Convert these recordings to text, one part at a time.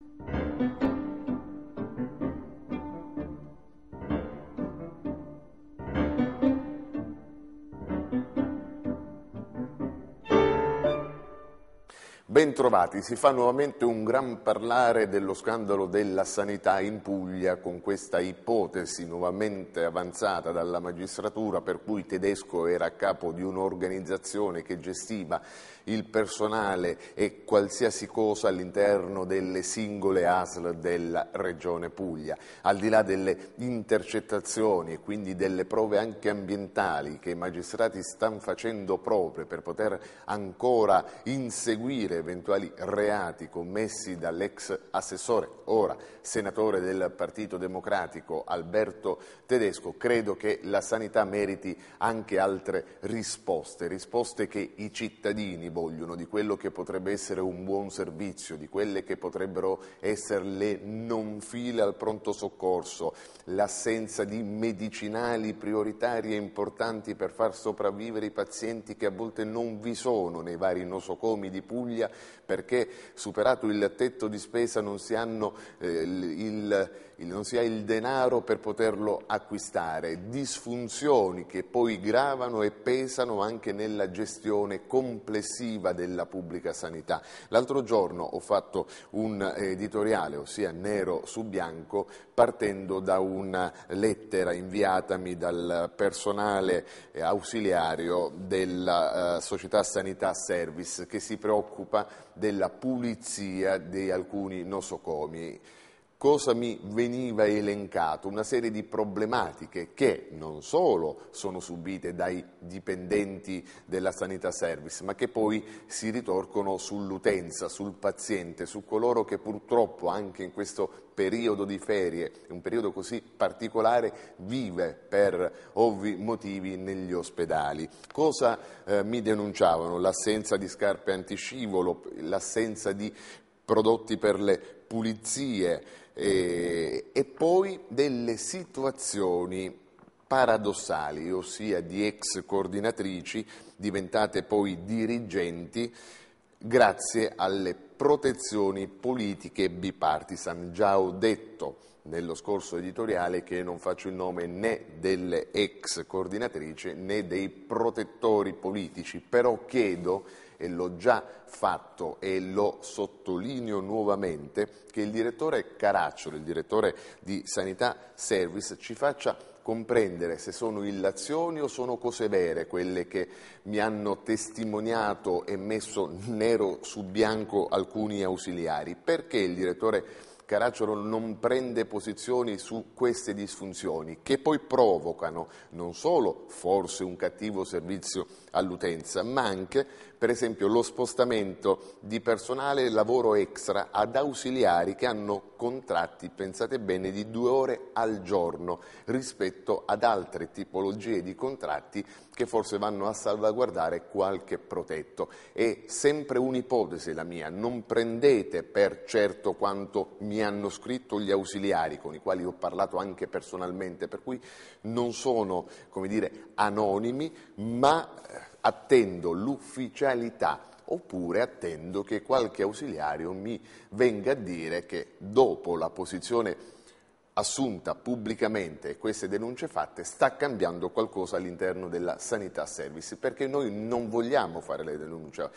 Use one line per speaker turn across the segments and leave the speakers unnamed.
you Bentrovati, si fa nuovamente un gran parlare dello scandalo della sanità in Puglia con questa ipotesi nuovamente avanzata dalla magistratura per cui Tedesco era a capo di un'organizzazione che gestiva il personale e qualsiasi cosa all'interno delle singole ASL della regione Puglia. Al di là delle intercettazioni e quindi delle prove anche ambientali che i magistrati stanno facendo proprio per poter ancora inseguire eventuali reati commessi dall'ex assessore, ora senatore del Partito Democratico Alberto Tedesco, credo che la sanità meriti anche altre risposte, risposte che i cittadini vogliono, di quello che potrebbe essere un buon servizio, di quelle che potrebbero essere le non file al pronto soccorso, l'assenza di medicinali prioritari e importanti per far sopravvivere i pazienti che a volte non vi sono nei vari nosocomi di Puglia perché superato il tetto di spesa non si, hanno, eh, il, il, non si ha il denaro per poterlo acquistare, disfunzioni che poi gravano e pesano anche nella gestione complessiva della pubblica sanità. L'altro giorno ho fatto un eh, editoriale, ossia nero su bianco, partendo da una lettera inviatami dal personale eh, ausiliario della eh, società Sanità Service che si preoccupa della pulizia di alcuni nosocomi cosa mi veniva elencato, una serie di problematiche che non solo sono subite dai dipendenti della sanità service, ma che poi si ritorcono sull'utenza, sul paziente, su coloro che purtroppo anche in questo periodo di ferie, un periodo così particolare, vive per ovvi motivi negli ospedali. Cosa eh, mi denunciavano? L'assenza di scarpe antiscivolo, l'assenza di prodotti per le pulizie, eh, e poi delle situazioni paradossali, ossia di ex coordinatrici diventate poi dirigenti grazie alle protezioni politiche bipartisan. Già ho detto nello scorso editoriale che non faccio il nome né delle ex coordinatrici né dei protettori politici, però chiedo e l'ho già fatto e lo sottolineo nuovamente che il direttore Caracciolo, il direttore di Sanità Service ci faccia comprendere se sono illazioni o sono cose vere quelle che mi hanno testimoniato e messo nero su bianco alcuni ausiliari. Perché il direttore Caracciolo non prende posizioni su queste disfunzioni che poi provocano non solo forse un cattivo servizio all'utenza, ma anche per esempio lo spostamento di personale lavoro extra ad ausiliari che hanno contratti, pensate bene, di due ore al giorno rispetto ad altre tipologie di contratti che forse vanno a salvaguardare qualche protetto. È sempre un'ipotesi la mia, non prendete per certo quanto mi mi hanno scritto gli ausiliari con i quali ho parlato anche personalmente, per cui non sono dire, anonimi, ma eh, attendo l'ufficialità oppure attendo che qualche ausiliario mi venga a dire che dopo la posizione assunta pubblicamente e queste denunce fatte sta cambiando qualcosa all'interno della sanità service perché noi non vogliamo fare le denunce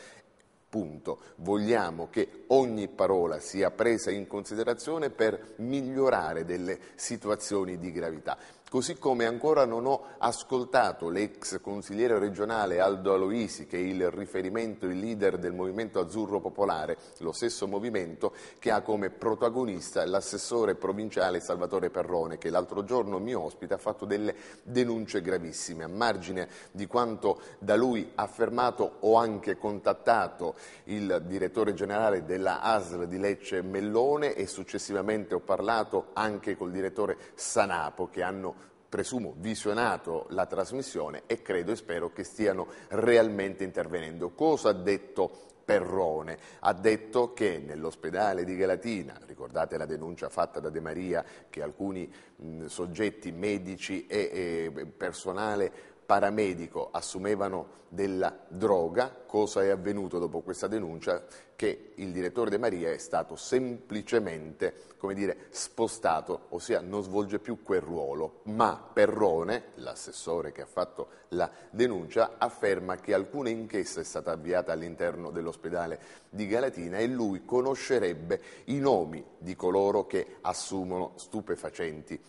Punto. Vogliamo che ogni parola sia presa in considerazione per migliorare delle situazioni di gravità. Così come ancora non ho ascoltato l'ex consigliere regionale Aldo Aloisi, che è il riferimento, il leader del Movimento Azzurro Popolare, lo stesso movimento che ha come protagonista l'assessore provinciale Salvatore Perrone, che l'altro giorno mi ospita, ha fatto delle denunce gravissime. A margine di quanto da lui affermato ho anche contattato il direttore generale della ASL di Lecce Mellone e successivamente ho parlato anche col direttore Sanapo, che hanno presumo, visionato la trasmissione e credo e spero che stiano realmente intervenendo. Cosa ha detto Perrone? Ha detto che nell'ospedale di Galatina, ricordate la denuncia fatta da De Maria che alcuni mh, soggetti medici e, e personale paramedico assumevano della droga, cosa è avvenuto dopo questa denuncia? Che il direttore De Maria è stato semplicemente dire, spostato, ossia non svolge più quel ruolo, ma Perrone, l'assessore che ha fatto la denuncia, afferma che alcuna inchiesta è stata avviata all'interno dell'ospedale di Galatina e lui conoscerebbe i nomi di coloro che assumono stupefacenti.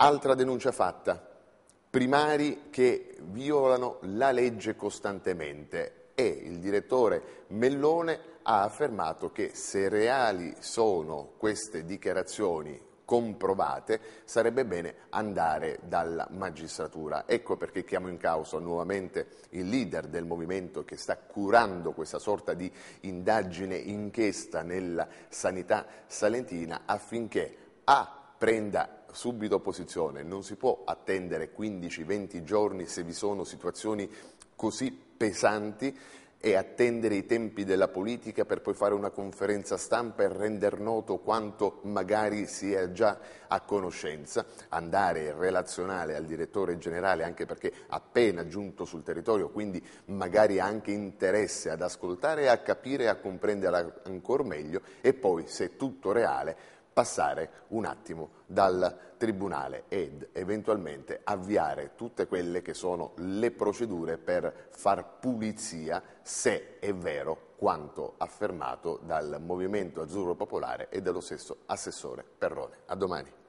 Altra denuncia fatta, primari che violano la legge costantemente e il direttore Mellone ha affermato che se reali sono queste dichiarazioni comprovate, sarebbe bene andare dalla magistratura. Ecco perché chiamo in causa nuovamente il leader del movimento che sta curando questa sorta di indagine inchiesta nella sanità salentina affinché A prenda subito posizione, non si può attendere 15-20 giorni se vi sono situazioni così pesanti e attendere i tempi della politica per poi fare una conferenza stampa e render noto quanto magari si è già a conoscenza, andare relazionale al direttore generale anche perché appena giunto sul territorio, quindi magari ha anche interesse ad ascoltare, a capire e a comprendere ancora meglio e poi se tutto reale passare un attimo dal Tribunale ed eventualmente avviare tutte quelle che sono le procedure per far pulizia se è vero quanto affermato dal Movimento Azzurro Popolare e dallo stesso Assessore Perrone. A domani.